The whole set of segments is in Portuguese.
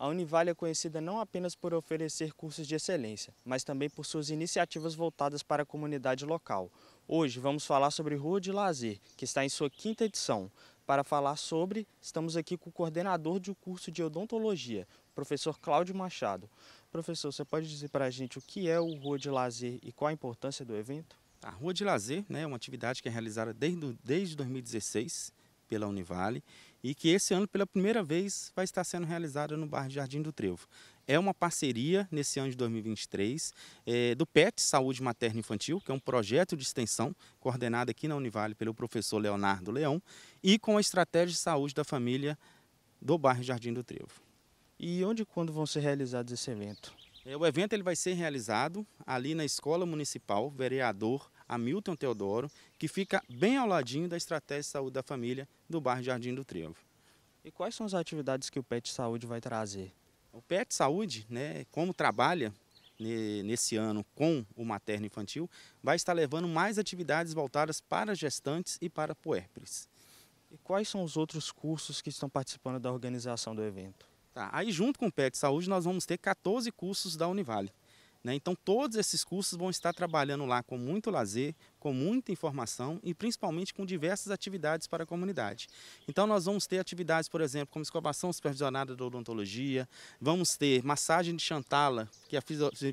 A Univale é conhecida não apenas por oferecer cursos de excelência, mas também por suas iniciativas voltadas para a comunidade local. Hoje vamos falar sobre Rua de Lazer, que está em sua quinta edição. Para falar sobre, estamos aqui com o coordenador do curso de odontologia, professor Cláudio Machado. Professor, você pode dizer para a gente o que é o Rua de Lazer e qual a importância do evento? A Rua de Lazer né, é uma atividade que é realizada desde, desde 2016 pela Univale e que esse ano, pela primeira vez, vai estar sendo realizada no bairro Jardim do Trevo. É uma parceria, nesse ano de 2023, é, do PET Saúde Materno Infantil, que é um projeto de extensão coordenado aqui na Univale pelo professor Leonardo Leão, e com a Estratégia de Saúde da Família do bairro Jardim do Trevo. E onde e quando vão ser realizados esse evento? É, o evento ele vai ser realizado ali na Escola Municipal Vereador Hamilton Teodoro, que fica bem ao ladinho da Estratégia de Saúde da Família do bairro Jardim do Trevo. E quais são as atividades que o PET Saúde vai trazer? O PET Saúde, né, como trabalha nesse ano com o materno infantil, vai estar levando mais atividades voltadas para gestantes e para puérperes. E quais são os outros cursos que estão participando da organização do evento? Tá, aí junto com o PET Saúde nós vamos ter 14 cursos da Univale. Né? Então todos esses cursos vão estar trabalhando lá com muito lazer, com muita informação e principalmente com diversas atividades para a comunidade. Então nós vamos ter atividades, por exemplo, como escovação supervisionada da odontologia, vamos ter massagem de chantala, que a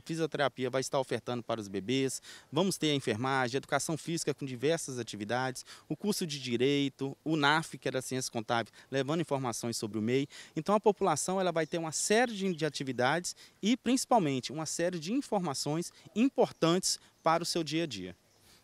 fisioterapia vai estar ofertando para os bebês, vamos ter a enfermagem, educação física com diversas atividades, o curso de direito, o NAF, que é da ciência contábil, levando informações sobre o MEI. Então a população ela vai ter uma série de atividades e principalmente uma série de informações importantes para o seu dia a dia.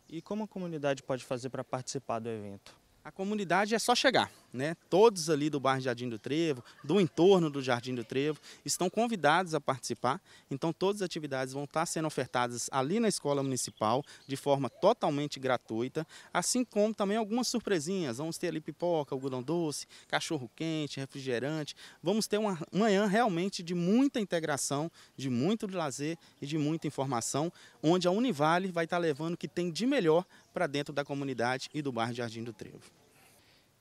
E como a comunidade pode fazer para participar do evento? A comunidade é só chegar né? Todos ali do bairro Jardim do Trevo, do entorno do Jardim do Trevo, estão convidados a participar. Então, todas as atividades vão estar sendo ofertadas ali na escola municipal, de forma totalmente gratuita, assim como também algumas surpresinhas. Vamos ter ali pipoca, algodão doce, cachorro quente, refrigerante. Vamos ter uma manhã realmente de muita integração, de muito lazer e de muita informação, onde a Univale vai estar levando o que tem de melhor para dentro da comunidade e do bairro Jardim do Trevo.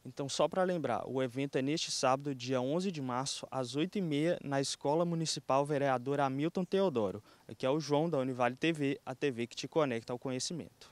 Então, só para lembrar, o evento é neste sábado, dia 11 de março, às 8h30, na Escola Municipal Vereador Hamilton Teodoro. Aqui é o João, da Univale TV, a TV que te conecta ao conhecimento.